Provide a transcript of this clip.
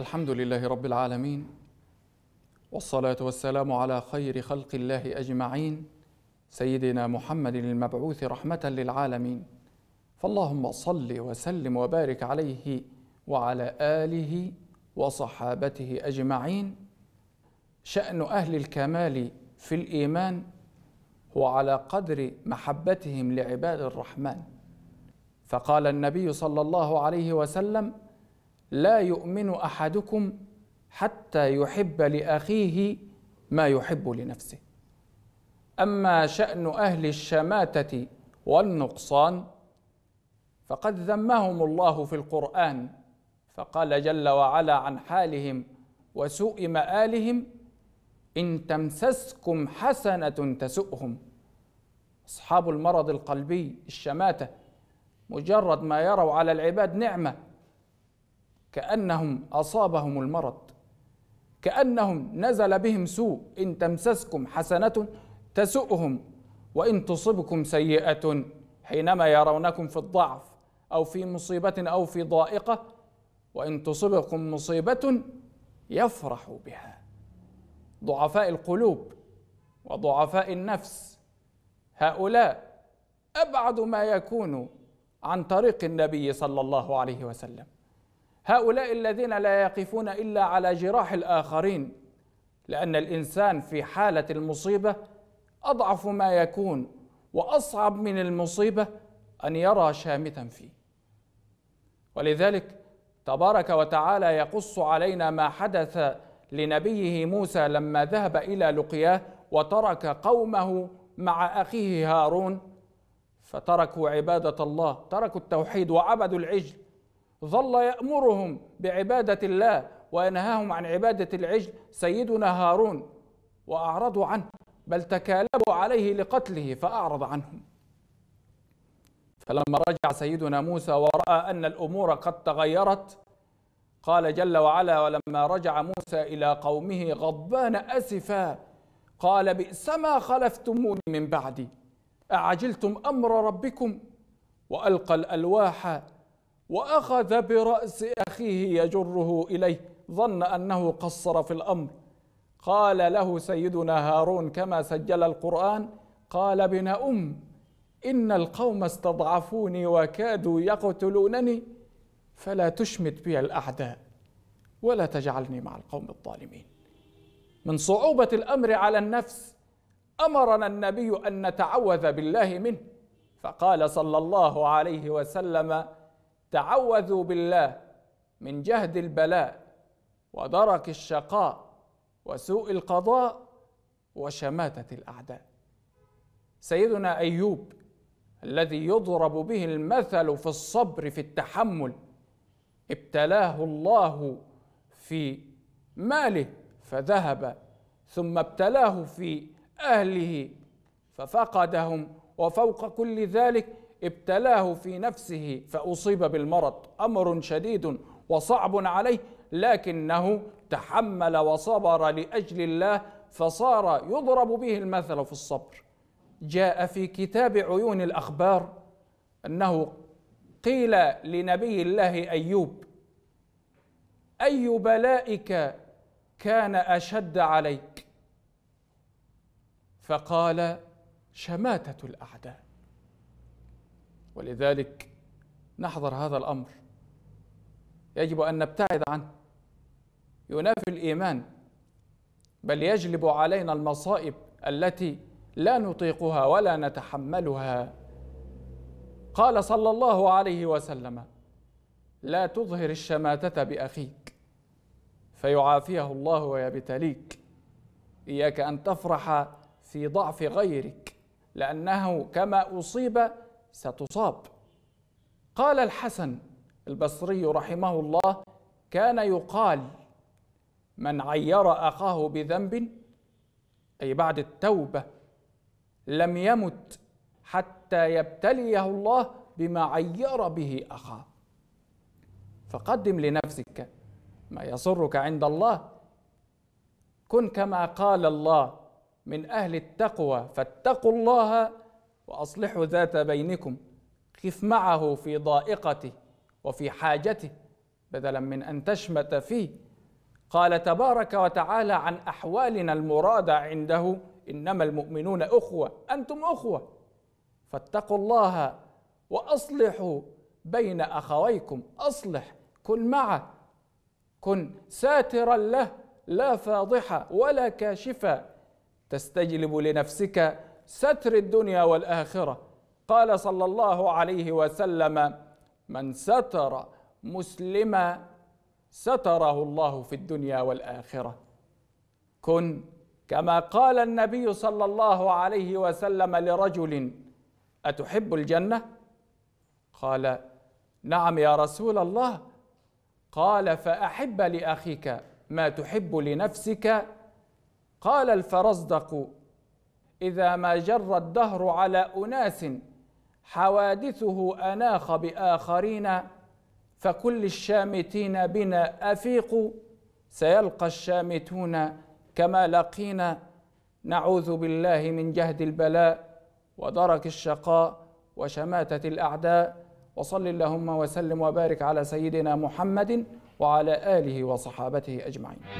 الحمد لله رب العالمين والصلاة والسلام على خير خلق الله أجمعين سيدنا محمد المبعوث رحمة للعالمين فاللهم صل وسلم وبارك عليه وعلى آله وصحابته أجمعين شأن أهل الكمال في الإيمان هو على قدر محبتهم لعباد الرحمن فقال النبي صلى الله عليه وسلم لا يؤمن احدكم حتى يحب لاخيه ما يحب لنفسه اما شان اهل الشماته والنقصان فقد ذمهم الله في القران فقال جل وعلا عن حالهم وسوء مآلهم إن تمسسكم حسنة تسؤهم أصحاب المرض القلبي الشماتة مجرد ما يروا على العباد نعمة كأنهم أصابهم المرض كأنهم نزل بهم سوء إن تمسسكم حسنة تسؤهم وإن تصبكم سيئة حينما يرونكم في الضعف أو في مصيبة أو في ضائقة وإن تصبكم مصيبة يفرحوا بها ضعفاء القلوب وضعفاء النفس هؤلاء أبعد ما يكون عن طريق النبي صلى الله عليه وسلم هؤلاء الذين لا يقفون الا على جراح الاخرين لان الانسان في حاله المصيبه اضعف ما يكون واصعب من المصيبه ان يرى شامتا فيه ولذلك تبارك وتعالى يقص علينا ما حدث لنبيه موسى لما ذهب الى لقياه وترك قومه مع اخيه هارون فتركوا عباده الله تركوا التوحيد وعبدوا العجل ظل يأمرهم بعبادة الله وينهاهم عن عبادة العجل سيدنا هارون وأعرضوا عنه بل تكالبوا عليه لقتله فأعرض عنهم فلما رجع سيدنا موسى ورأى أن الأمور قد تغيرت قال جل وعلا ولما رجع موسى إلى قومه غضبان أسفا قال بئس ما خلفتموني من بعدي أعجلتم أمر ربكم وألقى الألواح واخذ براس اخيه يجره اليه ظن انه قصر في الامر قال له سيدنا هارون كما سجل القران قال ابن ام ان القوم استضعفوني وكادوا يقتلونني فلا تشمت بي الاعداء ولا تجعلني مع القوم الظالمين من صعوبه الامر على النفس امرنا النبي ان نتعوذ بالله منه فقال صلى الله عليه وسلم تعوذوا بالله من جهد البلاء ودرك الشقاء وسوء القضاء وشماتة الأعداء سيدنا أيوب الذي يضرب به المثل في الصبر في التحمل ابتلاه الله في ماله فذهب ثم ابتلاه في اهله ففقدهم وفوق كل ذلك ابتلاه في نفسه فأصيب بالمرض أمر شديد وصعب عليه لكنه تحمل وصبر لأجل الله فصار يضرب به المثل في الصبر جاء في كتاب عيون الأخبار أنه قيل لنبي الله أيوب أي بلائك كان أشد عليك فقال شماتة الأعداء ولذلك نحذر هذا الامر يجب ان نبتعد عنه ينافي الايمان بل يجلب علينا المصائب التي لا نطيقها ولا نتحملها قال صلى الله عليه وسلم لا تظهر الشماتة بأخيك فيعافيه الله ويبتليك إياك أن تفرح في ضعف غيرك لأنه كما أصيب ستصاب قال الحسن البصري رحمه الله كان يقال من عير اخاه بذنب اي بعد التوبه لم يمت حتى يبتليه الله بما عير به اخاه فقدم لنفسك ما يسرك عند الله كن كما قال الله من اهل التقوى فاتقوا الله وأصلحوا ذات بينكم خف معه في ضائقته وفي حاجته بدلا من أن تشمت فيه قال تبارك وتعالى عن أحوالنا المرادة عنده إنما المؤمنون أخوة أنتم أخوة فاتقوا الله وأصلحوا بين أخويكم أصلح كن معه كن ساترا له لا فاضحا ولا كاشفا تستجلب لنفسك ستر الدنيا والاخره قال صلى الله عليه وسلم من ستر مسلما ستره الله في الدنيا والاخره كن كما قال النبي صلى الله عليه وسلم لرجل اتحب الجنه قال نعم يا رسول الله قال فاحب لاخيك ما تحب لنفسك قال الفرزدق إذا ما جر الدهر على أناس حوادثه أناخ بآخرين فكل الشامتين بنا أفيقوا سيلقى الشامتون كما لقينا نعوذ بالله من جهد البلاء ودرك الشقاء وشماتة الأعداء وصل اللهم وسلم وبارك على سيدنا محمد وعلى آله وصحابته أجمعين